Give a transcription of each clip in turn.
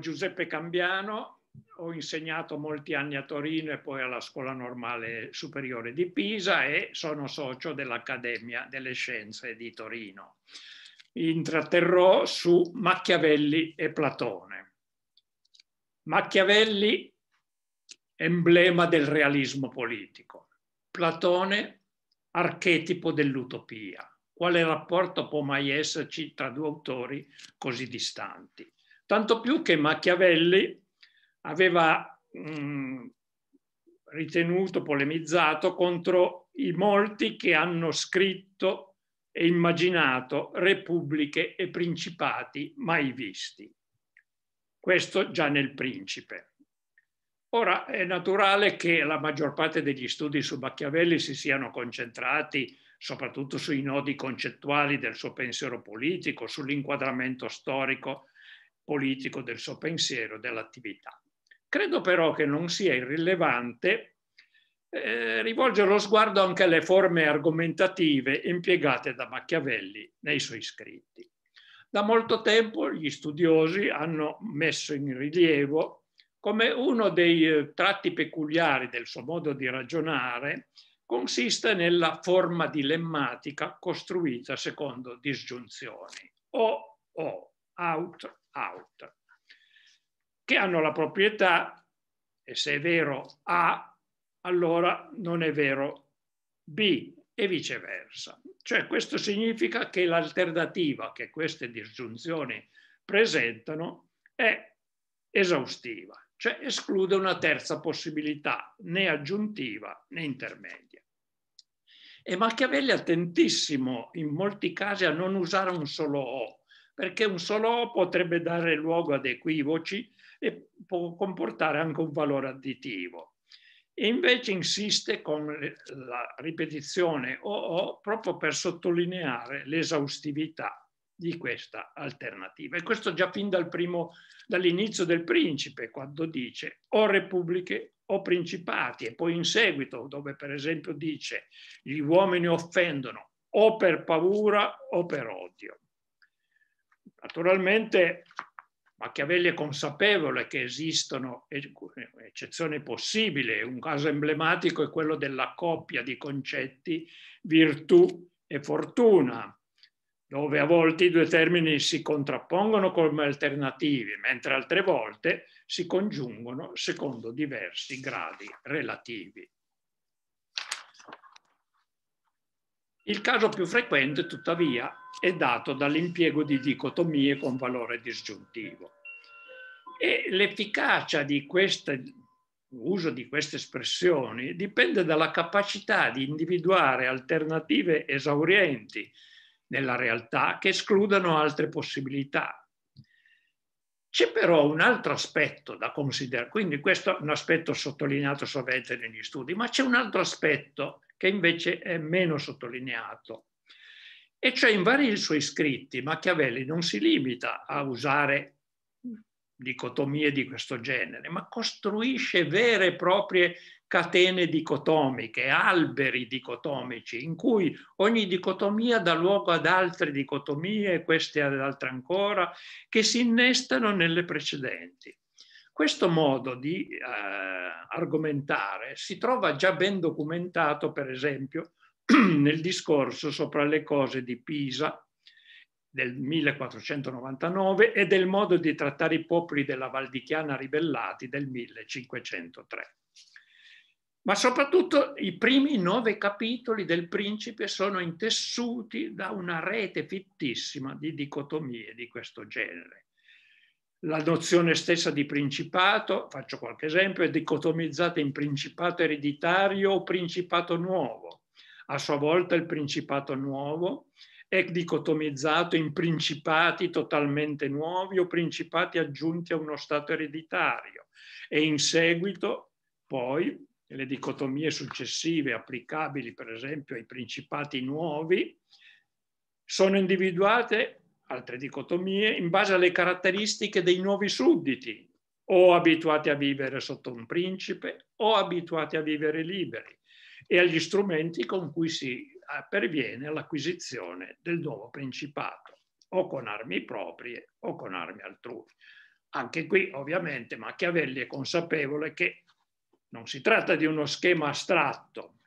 Giuseppe Cambiano, ho insegnato molti anni a Torino e poi alla Scuola Normale Superiore di Pisa e sono socio dell'Accademia delle Scienze di Torino. Intratterrò su Machiavelli e Platone. Machiavelli, emblema del realismo politico. Platone, archetipo dell'utopia. Quale rapporto può mai esserci tra due autori così distanti? tanto più che Machiavelli aveva mh, mm, ritenuto, polemizzato contro i molti che hanno scritto e immaginato repubbliche e principati mai visti. Questo già nel principe. Ora è naturale che la maggior parte degli studi su Machiavelli si siano concentrati soprattutto sui nodi concettuali del suo pensiero politico, sull'inquadramento storico politico, del suo pensiero, dell'attività. Credo però che non sia irrilevante eh, rivolgere lo sguardo anche alle forme argomentative impiegate da Machiavelli nei suoi scritti. Da molto tempo gli studiosi hanno messo in rilievo come uno dei eh, tratti peculiari del suo modo di ragionare consiste nella forma dilemmatica costruita secondo disgiunzioni o o out out, che hanno la proprietà, e se è vero A, allora non è vero B e viceversa. Cioè questo significa che l'alternativa che queste disgiunzioni presentano è esaustiva, cioè esclude una terza possibilità, né aggiuntiva né intermedia. E Machiavelli è attentissimo in molti casi a non usare un solo O, perché un solo O potrebbe dare luogo ad equivoci e può comportare anche un valore additivo. E invece insiste con la ripetizione OO proprio per sottolineare l'esaustività di questa alternativa. E questo già fin dal dall'inizio del principe, quando dice o repubbliche o principati, e poi in seguito, dove per esempio dice gli uomini offendono o per paura o per odio. Naturalmente Machiavelli è consapevole che esistono eccezioni possibili, un caso emblematico è quello della coppia di concetti virtù e fortuna, dove a volte i due termini si contrappongono come alternativi, mentre altre volte si congiungono secondo diversi gradi relativi. Il caso più frequente, tuttavia, è dato dall'impiego di dicotomie con valore disgiuntivo. E l'efficacia di queste uso di queste espressioni dipende dalla capacità di individuare alternative esaurienti nella realtà che escludano altre possibilità. C'è però un altro aspetto da considerare, quindi questo è un aspetto sottolineato sovente negli studi, ma c'è un altro aspetto che invece è meno sottolineato. E cioè in vari suoi scritti Machiavelli non si limita a usare dicotomie di questo genere, ma costruisce vere e proprie catene dicotomiche, alberi dicotomici, in cui ogni dicotomia dà luogo ad altre dicotomie, queste ad altre ancora, che si innestano nelle precedenti. Questo modo di eh, argomentare si trova già ben documentato, per esempio, nel discorso sopra le cose di Pisa del 1499 e del modo di trattare i popoli della Valdichiana ribellati del 1503. Ma soprattutto i primi nove capitoli del principe sono intessuti da una rete fittissima di dicotomie di questo genere l'adozione stessa di principato, faccio qualche esempio, è dicotomizzata in principato ereditario o principato nuovo. A sua volta il principato nuovo è dicotomizzato in principati totalmente nuovi o principati aggiunti a uno stato ereditario e in seguito poi le dicotomie successive applicabili per esempio ai principati nuovi sono individuate altre dicotomie, in base alle caratteristiche dei nuovi sudditi, o abituati a vivere sotto un principe, o abituati a vivere liberi, e agli strumenti con cui si eh, perviene all'acquisizione del nuovo principato, o con armi proprie o con armi altrui. Anche qui, ovviamente, Machiavelli è consapevole che non si tratta di uno schema astratto,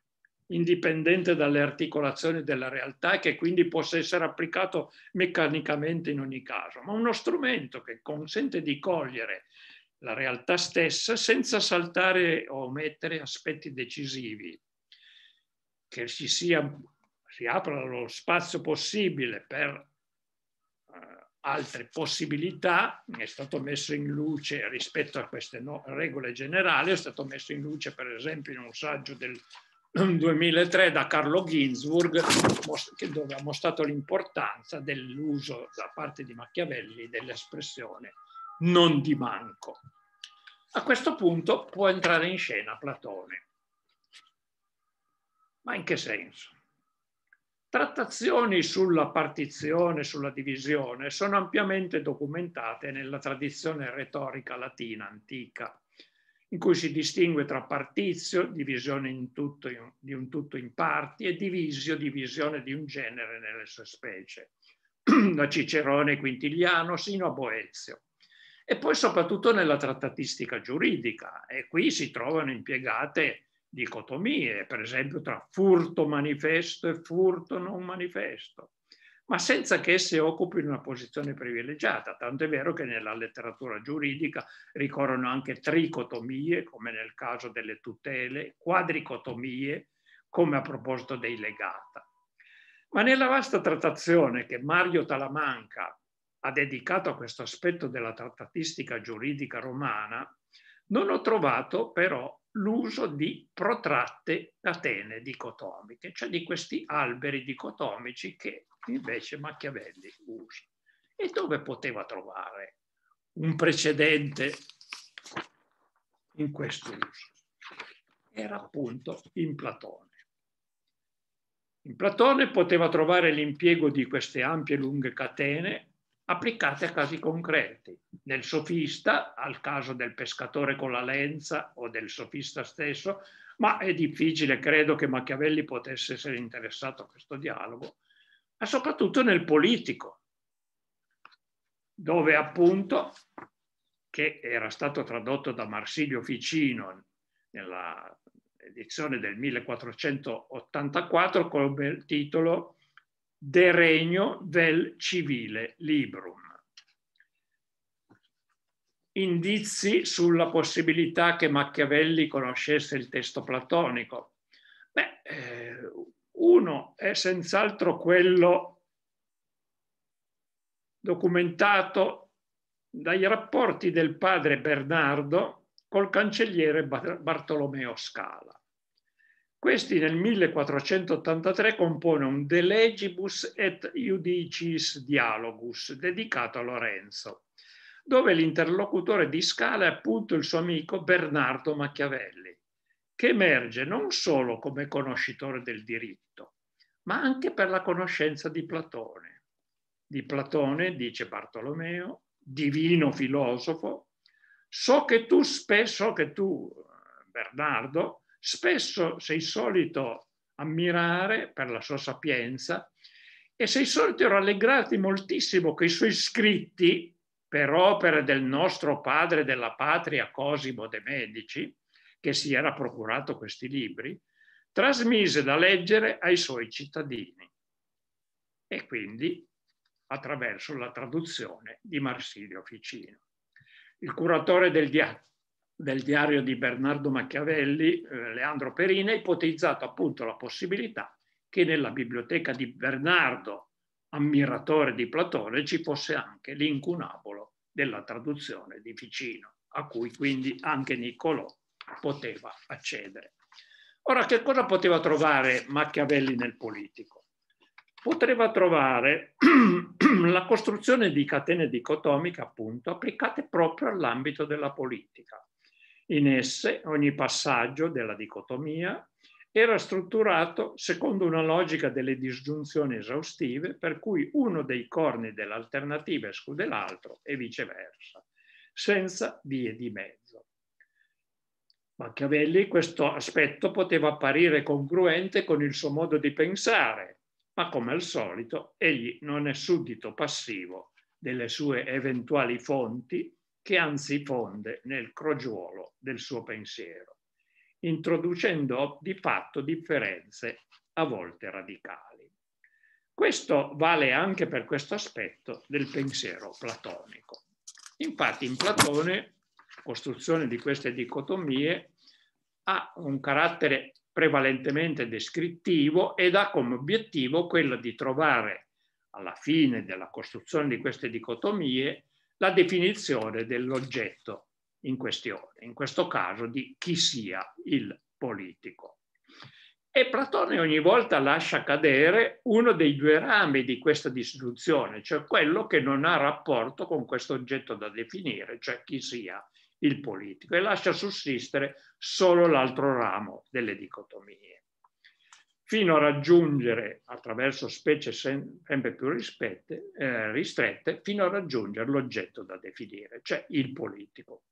indipendente dalle articolazioni della realtà e che quindi possa essere applicato meccanicamente in ogni caso, ma uno strumento che consente di cogliere la realtà stessa senza saltare o omettere aspetti decisivi, che ci sia, si apra lo spazio possibile per eh, altre possibilità, è stato messo in luce rispetto a queste no, regole generali, è stato messo in luce per esempio in un saggio del 2003 da Carlo Ginzburg, dove ha mostrato l'importanza dell'uso da parte di Machiavelli dell'espressione non di manco. A questo punto può entrare in scena Platone. Ma in che senso? Trattazioni sulla partizione, sulla divisione, sono ampiamente documentate nella tradizione retorica latina antica in cui si distingue tra partizio, divisione in tutto, in, di un tutto in parti, e divisio, divisione di un genere nelle sue specie, da Cicerone Quintiliano sino a Boezio. E poi soprattutto nella trattatistica giuridica, e qui si trovano impiegate dicotomie, per esempio tra furto manifesto e furto non manifesto, ma senza che esse occupino una posizione privilegiata, tanto è vero che nella letteratura giuridica ricorrono anche tricotomie, come nel caso delle tutele, quadricotomie, come a proposito dei legata. Ma nella vasta trattazione che Mario Talamanca ha dedicato a questo aspetto della trattatistica giuridica romana, non ho trovato però l'uso di protratte catene dicotomiche, cioè di questi alberi dicotomici che invece Machiavelli usa. E dove poteva trovare un precedente in questo uso? Era appunto in Platone. In Platone poteva trovare l'impiego di queste ampie e lunghe catene applicate a casi concreti, Nel sofista, al caso del pescatore con la lenza o del sofista stesso, ma è difficile, credo che Machiavelli potesse essere interessato a questo dialogo, ma soprattutto nel politico, dove appunto, che era stato tradotto da Marsilio Ficino nella edizione del 1484 con il titolo De Regno del Civile Librum. Indizi sulla possibilità che Machiavelli conoscesse il testo platonico. Beh, eh, uno è senz'altro quello documentato dai rapporti del padre Bernardo col cancelliere Bartolomeo Scala. Questi nel 1483 compone un De legibus et judicis dialogus dedicato a Lorenzo, dove l'interlocutore di Scala è appunto il suo amico Bernardo Machiavelli, che emerge non solo come conoscitore del diritto, ma anche per la conoscenza di Platone. Di Platone, dice Bartolomeo, divino filosofo, so che tu spesso, so che tu, eh, Bernardo, spesso sei solito ammirare per la sua sapienza e sei solito rallegrarti moltissimo che i suoi scritti, per opere del nostro padre della patria Cosimo de' Medici, che si era procurato questi libri, trasmise da leggere ai suoi cittadini e quindi attraverso la traduzione di Marsilio Ficino. Il curatore del, dia del diario di Bernardo Machiavelli, eh, Leandro Perina, ha ipotizzato appunto la possibilità che nella biblioteca di Bernardo, ammiratore di Platone, ci fosse anche l'incunabolo della traduzione di Ficino, a cui quindi anche Niccolò poteva accedere. Ora, che cosa poteva trovare Machiavelli nel politico? Poteva trovare la costruzione di catene dicotomiche, appunto, applicate proprio all'ambito della politica. In esse ogni passaggio della dicotomia era strutturato secondo una logica delle disgiunzioni esaustive per cui uno dei corni dell'alternativa esclude l'altro e viceversa, senza vie di mezzo. Machiavelli questo aspetto poteva apparire congruente con il suo modo di pensare, ma come al solito egli non è suddito passivo delle sue eventuali fonti che anzi fonde nel crogiolo del suo pensiero, introducendo di fatto differenze a volte radicali. Questo vale anche per questo aspetto del pensiero platonico. Infatti in Platone, la costruzione di queste dicotomie, ha un carattere prevalentemente descrittivo ed ha come obiettivo quello di trovare alla fine della costruzione di queste dicotomie la definizione dell'oggetto in questione, in questo caso di chi sia il politico. E Platone ogni volta lascia cadere uno dei due rami di questa distruzione, cioè quello che non ha rapporto con questo oggetto da definire, cioè chi sia il politico, e lascia sussistere solo l'altro ramo delle dicotomie fino a raggiungere, attraverso specie sempre più rispette, eh, ristrette, fino a raggiungere l'oggetto da definire, cioè il politico.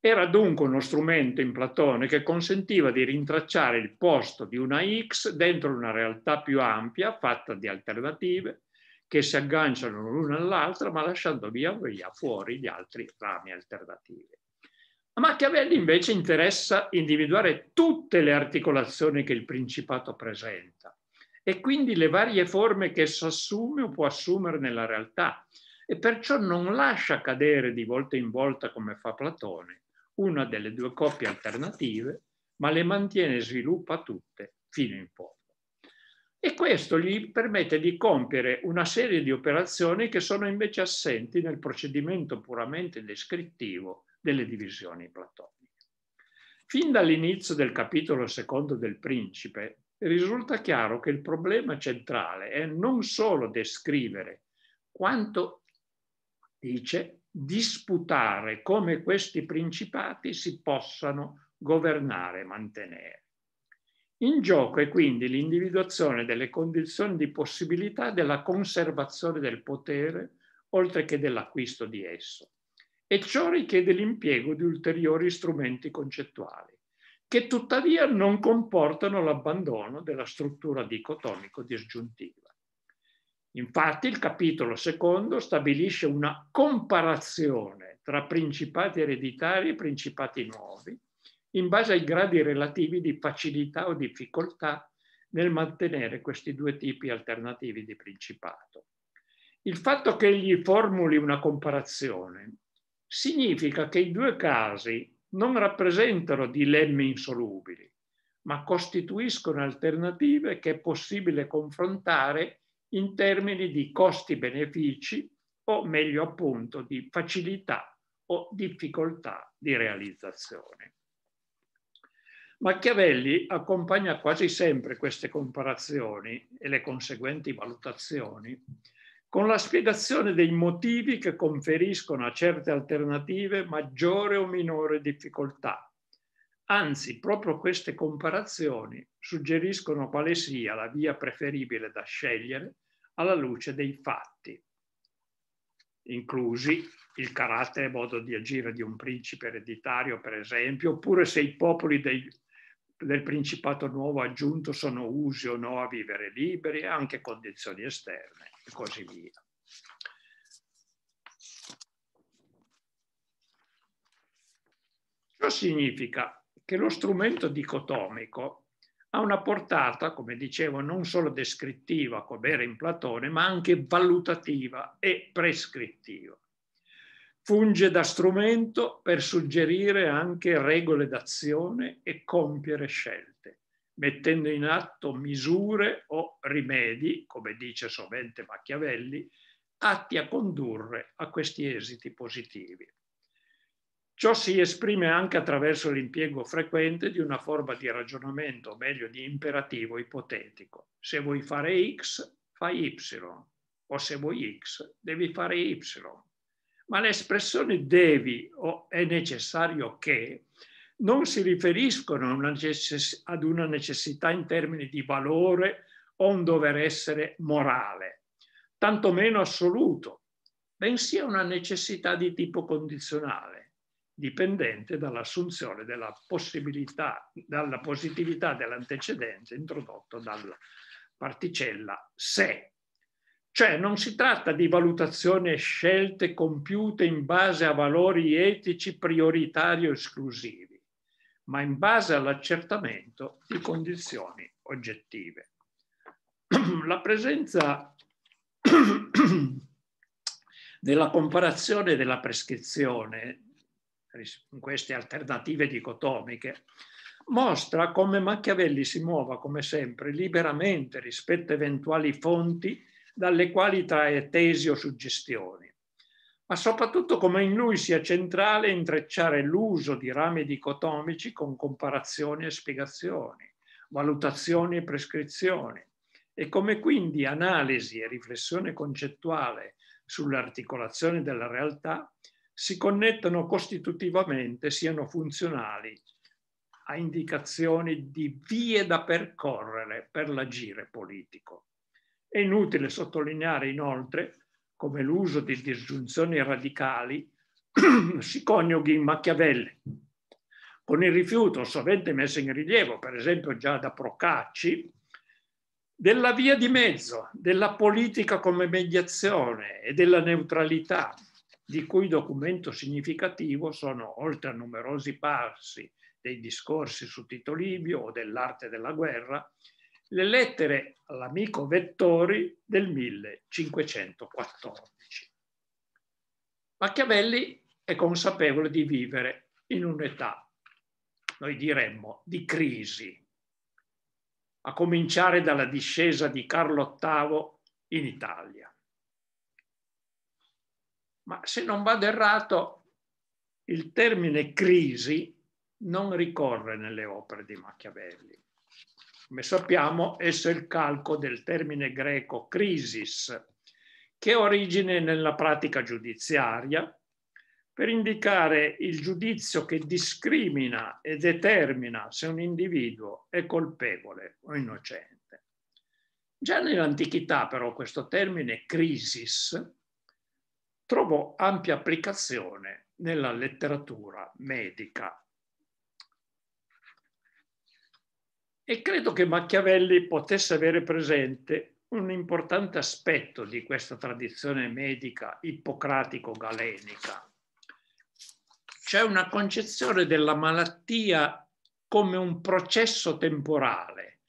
Era dunque uno strumento in Platone che consentiva di rintracciare il posto di una X dentro una realtà più ampia, fatta di alternative, che si agganciano l'una all'altra, ma lasciando via, via fuori gli altri rami alternativi. Machiavelli invece interessa individuare tutte le articolazioni che il Principato presenta e quindi le varie forme che esso assume o può assumere nella realtà e perciò non lascia cadere di volta in volta come fa Platone una delle due coppie alternative, ma le mantiene e sviluppa tutte fino in fondo. E questo gli permette di compiere una serie di operazioni che sono invece assenti nel procedimento puramente descrittivo delle divisioni platoniche. Fin dall'inizio del capitolo secondo del Principe risulta chiaro che il problema centrale è non solo descrivere quanto, dice, disputare come questi principati si possano governare e mantenere. In gioco è quindi l'individuazione delle condizioni di possibilità della conservazione del potere, oltre che dell'acquisto di esso, e ciò richiede l'impiego di ulteriori strumenti concettuali, che tuttavia non comportano l'abbandono della struttura dicotomico-disgiuntiva. Infatti il capitolo secondo stabilisce una comparazione tra principati ereditari e principati nuovi, in base ai gradi relativi di facilità o difficoltà nel mantenere questi due tipi alternativi di principato. Il fatto che egli formuli una comparazione significa che i due casi non rappresentano dilemmi insolubili, ma costituiscono alternative che è possibile confrontare in termini di costi-benefici o meglio appunto di facilità o difficoltà di realizzazione. Machiavelli accompagna quasi sempre queste comparazioni e le conseguenti valutazioni con la spiegazione dei motivi che conferiscono a certe alternative maggiore o minore difficoltà. Anzi, proprio queste comparazioni suggeriscono quale sia la via preferibile da scegliere alla luce dei fatti, inclusi il carattere e modo di agire di un principe ereditario, per esempio, oppure se i popoli dei, del principato nuovo aggiunto sono usi o no a vivere liberi, anche condizioni esterne e così via. Ciò significa che lo strumento dicotomico ha una portata, come dicevo, non solo descrittiva, come era in Platone, ma anche valutativa e prescrittiva. Funge da strumento per suggerire anche regole d'azione e compiere scelte mettendo in atto misure o rimedi, come dice sovente Machiavelli, atti a condurre a questi esiti positivi. Ciò si esprime anche attraverso l'impiego frequente di una forma di ragionamento, o meglio di imperativo ipotetico. Se vuoi fare X, fai Y, o se vuoi X, devi fare Y. Ma l'espressione devi o è necessario che non si riferiscono ad una necessità in termini di valore o un dover essere morale, tantomeno assoluto, bensì a una necessità di tipo condizionale, dipendente dall'assunzione della possibilità, dalla positività dell'antecedente introdotto dalla particella se. Cioè non si tratta di valutazioni e scelte compiute in base a valori etici prioritari o esclusivi, ma in base all'accertamento di condizioni oggettive. La presenza della comparazione della prescrizione in queste alternative dicotomiche mostra come Machiavelli si muova, come sempre, liberamente rispetto a eventuali fonti dalle quali trae tesi o suggestioni ma soprattutto come in lui sia centrale intrecciare l'uso di rami dicotomici con comparazioni e spiegazioni, valutazioni e prescrizioni, e come quindi analisi e riflessione concettuale sull'articolazione della realtà si connettono costitutivamente, siano funzionali a indicazioni di vie da percorrere per l'agire politico. È inutile sottolineare inoltre come l'uso di disgiunzioni radicali, si coniughi in Machiavelli, con il rifiuto sovente messo in rilievo, per esempio già da Procacci, della via di mezzo, della politica come mediazione e della neutralità, di cui documento significativo sono, oltre a numerosi passi dei discorsi su Tito Livio o dell'arte della guerra, le lettere all'amico Vettori del 1514. Machiavelli è consapevole di vivere in un'età, noi diremmo, di crisi, a cominciare dalla discesa di Carlo VIII in Italia. Ma se non vado errato, il termine crisi non ricorre nelle opere di Machiavelli come sappiamo, esso è il calco del termine greco crisis, che ha origine nella pratica giudiziaria, per indicare il giudizio che discrimina e determina se un individuo è colpevole o innocente. Già nell'antichità però questo termine crisis trovò ampia applicazione nella letteratura medica E credo che Machiavelli potesse avere presente un importante aspetto di questa tradizione medica ippocratico-galenica. C'è una concezione della malattia come un processo temporale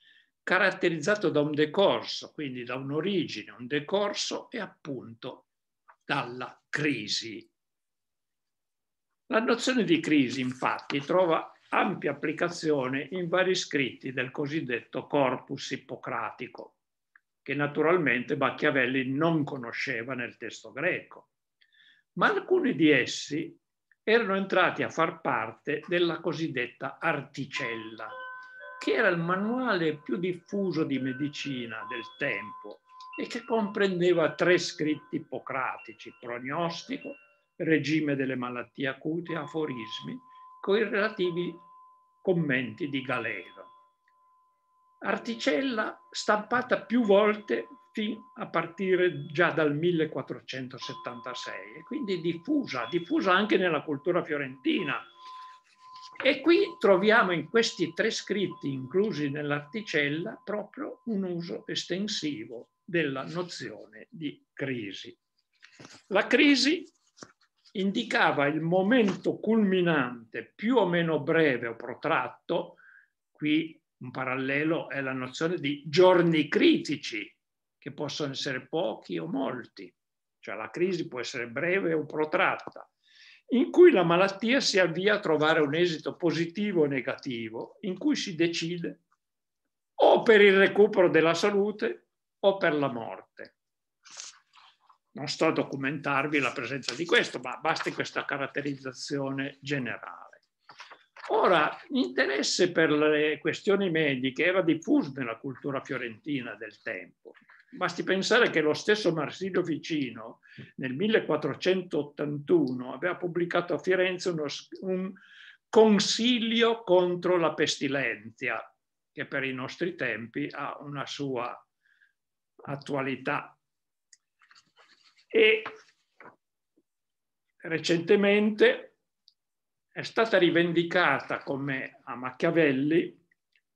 caratterizzato da un decorso, quindi da un'origine, un decorso e appunto dalla crisi. La nozione di crisi, infatti, trova ampia applicazione in vari scritti del cosiddetto corpus ippocratico, che naturalmente Machiavelli non conosceva nel testo greco, ma alcuni di essi erano entrati a far parte della cosiddetta articella, che era il manuale più diffuso di medicina del tempo e che comprendeva tre scritti ippocratici, prognostico, regime delle malattie acute, aforismi con i relativi commenti di Galeno. Articella stampata più volte a partire già dal 1476 e quindi diffusa, diffusa anche nella cultura fiorentina. E qui troviamo in questi tre scritti inclusi nell'articella proprio un uso estensivo della nozione di crisi. La crisi indicava il momento culminante più o meno breve o protratto, qui un parallelo è la nozione di giorni critici, che possono essere pochi o molti, cioè la crisi può essere breve o protratta, in cui la malattia si avvia a trovare un esito positivo o negativo, in cui si decide o per il recupero della salute o per la morte. Non sto a documentarvi la presenza di questo, ma basti questa caratterizzazione generale. Ora, l'interesse per le questioni mediche era diffuso nella cultura fiorentina del tempo. Basti pensare che lo stesso Marsilio Ficino nel 1481 aveva pubblicato a Firenze uno, un consiglio contro la pestilenza, che per i nostri tempi ha una sua attualità e recentemente è stata rivendicata come a Machiavelli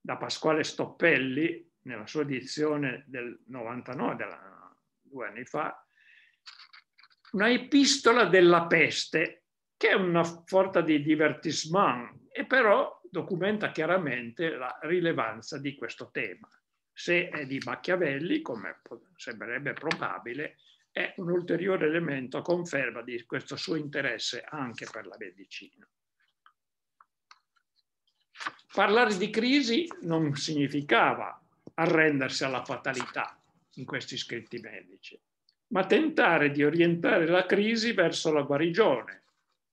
da Pasquale Stoppelli nella sua edizione del 99, della, due anni fa, una epistola della peste, che è una sorta di divertissement, e però documenta chiaramente la rilevanza di questo tema. Se è di Machiavelli, come sembrerebbe probabile, è un ulteriore elemento a conferma di questo suo interesse anche per la medicina. Parlare di crisi non significava arrendersi alla fatalità in questi scritti medici, ma tentare di orientare la crisi verso la guarigione,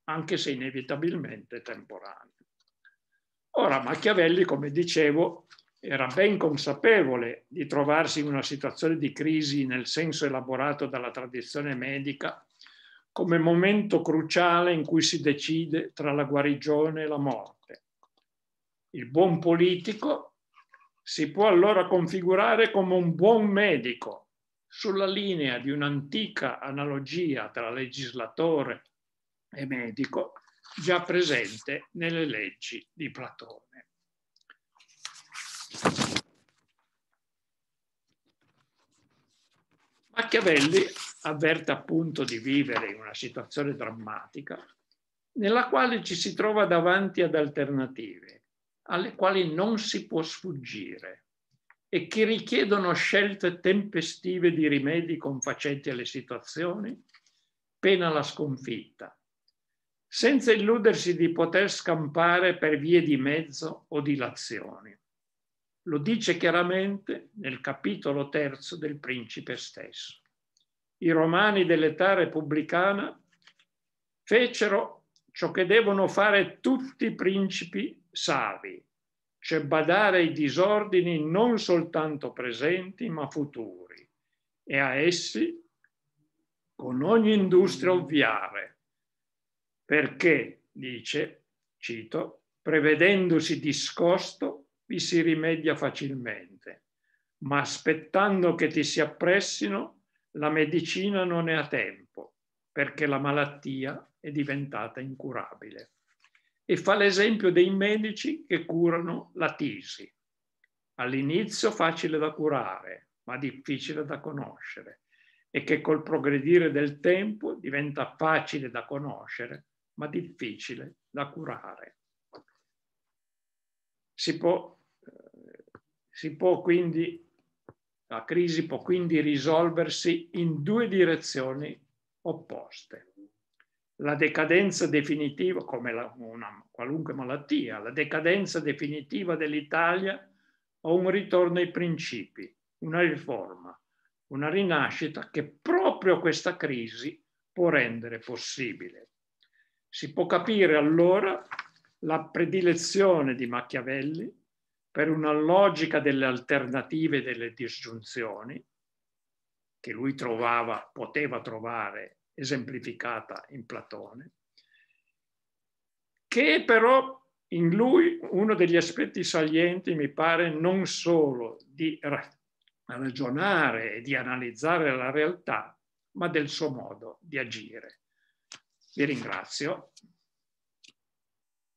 anche se inevitabilmente temporanea. Ora, Machiavelli, come dicevo, era ben consapevole di trovarsi in una situazione di crisi nel senso elaborato dalla tradizione medica come momento cruciale in cui si decide tra la guarigione e la morte. Il buon politico si può allora configurare come un buon medico sulla linea di un'antica analogia tra legislatore e medico già presente nelle leggi di Platone. Machiavelli avverte appunto di vivere in una situazione drammatica nella quale ci si trova davanti ad alternative alle quali non si può sfuggire e che richiedono scelte tempestive di rimedi confacenti alle situazioni, pena la sconfitta, senza illudersi di poter scampare per vie di mezzo o dilazioni. Lo dice chiaramente nel capitolo terzo del principe stesso. I romani dell'età repubblicana fecero ciò che devono fare tutti i principi savi, cioè badare ai disordini non soltanto presenti ma futuri e a essi con ogni industria ovviare, perché, dice, cito, prevedendosi discosto vi si rimedia facilmente, ma aspettando che ti si appressino, la medicina non è a tempo, perché la malattia è diventata incurabile. E fa l'esempio dei medici che curano la tisi. All'inizio facile da curare, ma difficile da conoscere, e che col progredire del tempo diventa facile da conoscere, ma difficile da curare. Si può quindi, la crisi può quindi risolversi in due direzioni opposte. La decadenza definitiva, come la, una qualunque malattia, la decadenza definitiva dell'Italia o un ritorno ai principi, una riforma, una rinascita che proprio questa crisi può rendere possibile. Si può capire allora la predilezione di Machiavelli per una logica delle alternative e delle disgiunzioni, che lui trovava, poteva trovare esemplificata in Platone, che però in lui uno degli aspetti salienti mi pare non solo di ragionare e di analizzare la realtà, ma del suo modo di agire. Vi ringrazio.